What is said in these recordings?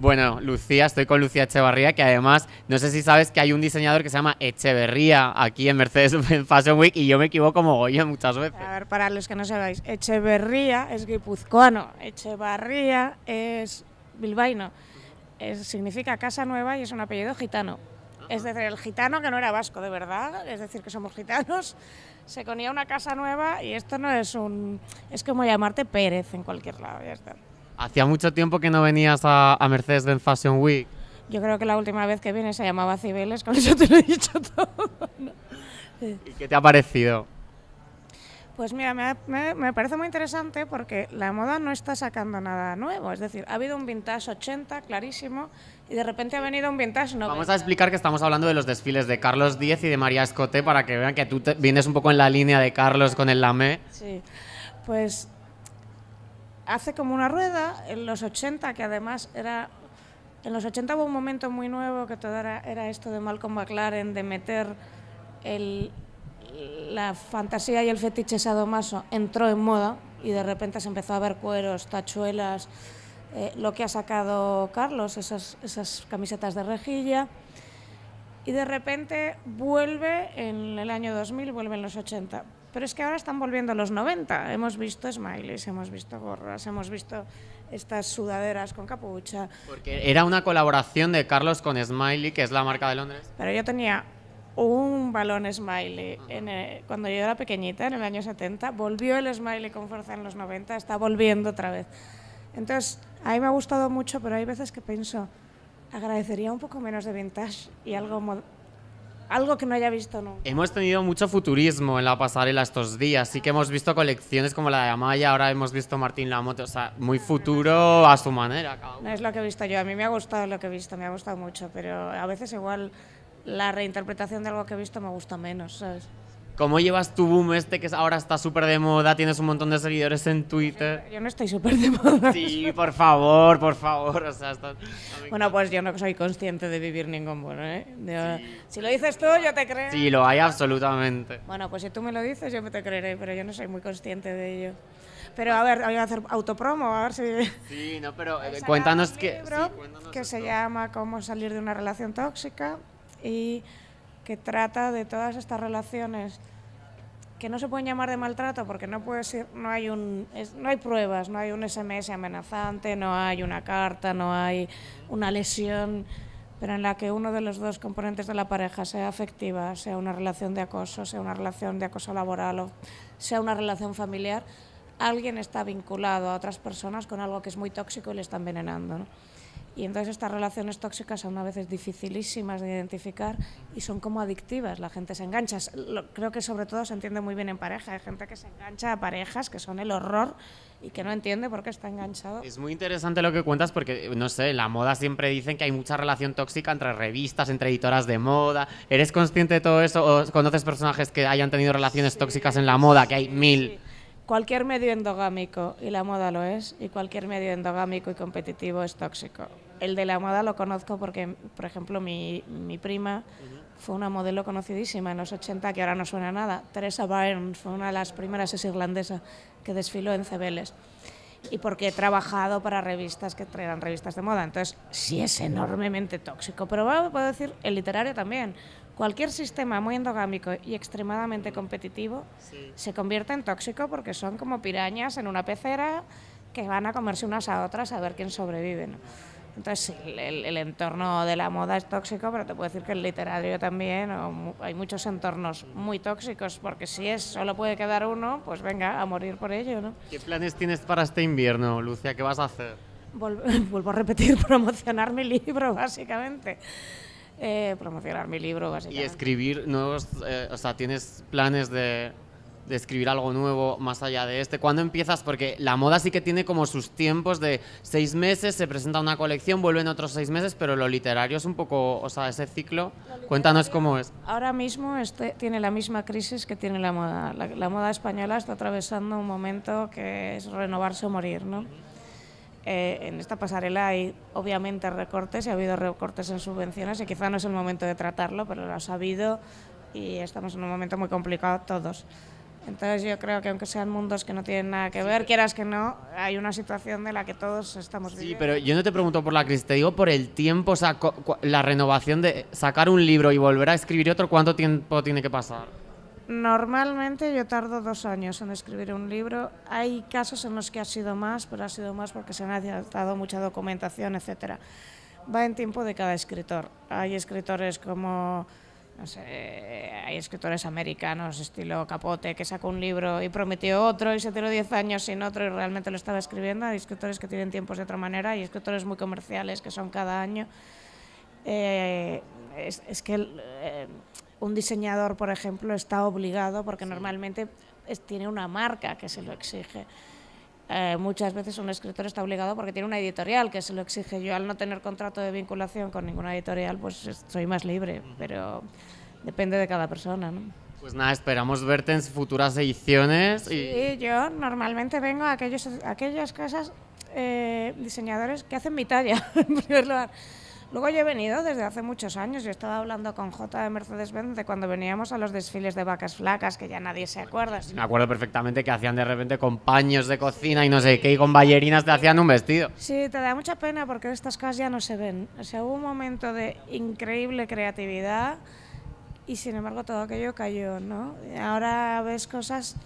Bueno, Lucía, estoy con Lucía Echevarría, que además, no sé si sabes que hay un diseñador que se llama Echeverría aquí en Mercedes Fashion Week y yo me equivoco como Goya muchas veces. A ver, para los que no sabéis, Echeverría es guipuzcoano, Echevarría es bilbaíno, significa casa nueva y es un apellido gitano. Es decir, el gitano que no era vasco, de verdad, es decir, que somos gitanos, se conía una casa nueva y esto no es un... es como llamarte Pérez en cualquier lado, ya está. Hacía mucho tiempo que no venías a, Mercedes-Benz Fashion Week. Yo creo que la última vez que vine se llamaba Cibeles, con eso te lo he dicho todo. ¿Y qué te ha parecido? Pues mira, me, parece muy interesante porque la moda no está sacando nada nuevo. Es decir, ha habido un vintage 80 clarísimo y de repente ha venido un vintage 90. Vamos a explicar que estamos hablando de los desfiles de Carlos X y de María Escote, para que vean que tú vienes un poco en la línea de Carlos con el Lamé. Sí, pues hace como una rueda en los 80, que además era... En los 80 hubo un momento muy nuevo que todo era, esto de Malcolm McLaren, de meter la fantasía y el fetiche sadomaso entró en moda y de repente se empezó a ver cueros, tachuelas, eh, lo que ha sacado Carlos, esas, esas, camisetas de rejilla. Y de repente vuelve en el año 2000, vuelve en los 80. Pero es que ahora están volviendo los 90. Hemos visto smileys, hemos visto gorras, hemos visto estas sudaderas con capucha. Porque era una colaboración de Carlos con Smiley, que es la marca de Londres. Pero yo tenía un balón smiley. cuando yo era pequeñita, en el año 70, volvió el smiley con fuerza en los 90, está volviendo otra vez. Entonces, a mí me ha gustado mucho, pero hay veces que pienso, agradecería un poco menos de vintage y algo algo que no haya visto, no. Hemos tenido mucho futurismo en la pasarela estos días. Sí que hemos visto colecciones como la de Amaya, ahora hemos visto Martín Lamote. O sea, muy futuro a su manera. No es lo que he visto yo. A mí me ha gustado lo que he visto, me ha gustado mucho. Pero a veces igual la reinterpretación de algo que he visto me gusta menos, ¿sabes? ¿Cómo llevas tu boom este que ahora está súper de moda? Tienes un montón de seguidores en Twitter. Yo no estoy súper de moda. Sí, por favor, por favor. Bueno, pues yo no soy consciente de vivir ningún boom, ¿eh? sí. Si lo dices tú, yo te creo. Sí, lo hay absolutamente. Bueno, pues si tú me lo dices, yo me te creeré, pero yo no soy muy consciente de ello. Pero a ver, voy a hacer autopromo, a ver si... Sí, no, pero eh, cuéntanos que... que se llama Cómo salir de una relación tóxica y que trata de todas estas relaciones que no se pueden llamar de maltrato porque no puede no hay no hay pruebas, no hay un SMS amenazante, no hay una carta, no hay una lesión, pero en la que uno de los dos componentes de la pareja sea afectiva, sea una relación de acoso, sea una relación de acoso laboral o sea una relación familiar, alguien está vinculado a otras personas con algo que es muy tóxico y le está envenenando. Y entonces estas relaciones tóxicas son a veces dificilísimas de identificar y son como adictivas, la gente se engancha. creo que sobre todo se entiende muy bien en pareja, hay gente que se engancha a parejas que son el horror y que no entiende por qué está enganchado. Es muy interesante lo que cuentas porque, no sé, la moda siempre dicen que hay mucha relación tóxica entre revistas, entre editoras de moda. ¿Eres consciente de todo eso o conoces personajes que hayan tenido relaciones tóxicas en la moda, que hay mil? Cualquier medio endogámico, y la moda lo es, y cualquier medio endogámico y competitivo es tóxico. El de la moda lo conozco porque, por ejemplo, mi, prima fue una modelo conocidísima en los 80, que ahora no suena nada. Teresa Byrne fue una de las primeras, es irlandesa, que desfiló en Cebeles. Y porque he trabajado para revistas que eran revistas de moda. Entonces, sí es enormemente tóxico. Pero puedo decir, el literario también cualquier sistema muy endogámico y extremadamente competitivo se convierte en tóxico porque son como pirañas en una pecera que van a comerse unas a otras a ver quién sobrevive. Entonces, el, entorno de la moda es tóxico, pero te puedo decir que el literario también, hay muchos entornos muy tóxicos, porque si es solo puede quedar uno, pues venga, a morir por ello, ¿Qué planes tienes para este invierno, Lucia? ¿Qué vas a hacer? vuelvo a repetir, promocionar mi libro, básicamente. Eh, promocionar mi libro, Y escribir nuevos, eh, o sea, ¿tienes planes de, escribir algo nuevo más allá de este? ¿Cuándo empiezas? Porque la moda sí que tiene como sus tiempos de seis meses, se presenta una colección, vuelven otros seis meses, pero lo literario es un poco, o sea, ese ciclo, cuéntanos cómo es. Ahora mismo este, tiene la misma crisis que tiene la moda. la, moda española está atravesando un momento que es renovarse o morir, ¿no? Eh, en esta pasarela hay obviamente recortes y ha habido recortes en subvenciones y quizá no es el momento de tratarlo, pero lo ha sabido y estamos en un momento muy complicado todos. Entonces yo creo que aunque sean mundos que no tienen nada que ver, quieras que no, hay una situación de la que todos estamos viviendo. Sí, pero yo no te pregunto por la crisis, te digo por el tiempo, la renovación de sacar un libro y volver a escribir otro, ¿cuánto tiempo tiene que pasar? Normalmente yo tardo dos años en escribir un libro. Hay casos en los que ha sido más, pero ha sido más porque se me ha dado mucha documentación, etcétera. Va en tiempo de cada escritor. Hay escritores como no sé, hay escritores americanos, estilo Capote, que sacó un libro y prometió otro y se tiró diez años sin otro y realmente lo estaba escribiendo. Hay escritores que tienen tiempos de otra manera, hay escritores muy comerciales que son cada año. Eh, es, que eh, un diseñador, por ejemplo, está obligado, porque normalmente tiene una marca que se lo exige. Eh, muchas veces un escritor está obligado porque tiene una editorial que se lo exige. Yo al no tener contrato de vinculación con ninguna editorial, pues soy más libre, pero depende de cada persona. ¿no? Pues nada, esperamos verte en futuras ediciones. Sí, yo normalmente vengo a aquellos, aquellas casas, eh, diseñadores que hacen mi talla, en primer lugar. Luego yo he venido desde hace muchos años, y estaba hablando con J de Mercedes-Benz de cuando veníamos a los desfiles de vacas flacas, que ya nadie se acuerda. Me acuerdo perfectamente que hacían de repente con paños de cocina y no sé qué, y con ballerinas te hacían un vestido. Sí, te da mucha pena porque estas cosas ya no se ven. O sea, hubo un momento de increíble creatividad y sin embargo todo aquello cayó, ¿no? Ahora ves cosas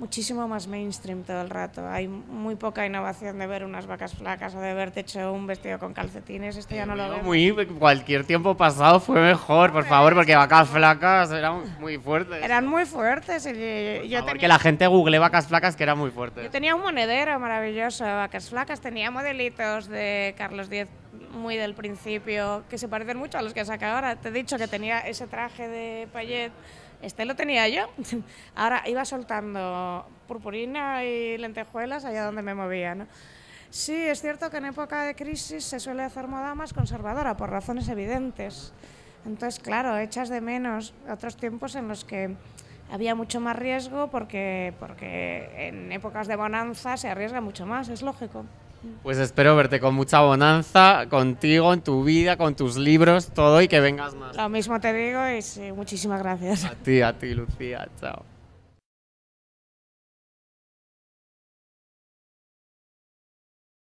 muchísimo más mainstream todo el rato. Hay muy poca innovación de ver unas vacas flacas o de verte hecho un vestido con calcetines. Esto ya no lo veo. Muy, cualquier tiempo pasado fue mejor, por favor, porque vacas flacas eran muy fuertes. Eran muy fuertes. Y yo Porque la gente google vacas flacas que era muy fuerte. Yo tenía un monedero maravilloso, vacas flacas. Tenía modelitos de Carlos X muy del principio, que se parecen mucho a los que saca ahora. Te he dicho que tenía ese traje de payet, este lo tenía yo. Ahora iba soltando purpurina y lentejuelas allá donde me movía, ¿no? Sí, es cierto que en época de crisis se suele hacer moda más conservadora, por razones evidentes. Entonces, claro, echas de menos otros tiempos en los que había mucho más riesgo porque, porque en épocas de bonanza se arriesga mucho más, es lógico. Pues espero verte con mucha bonanza, contigo, en tu vida, con tus libros, todo y que vengas más. Lo mismo te digo y eh, muchísimas gracias. A ti, a ti, Lucía. Chao.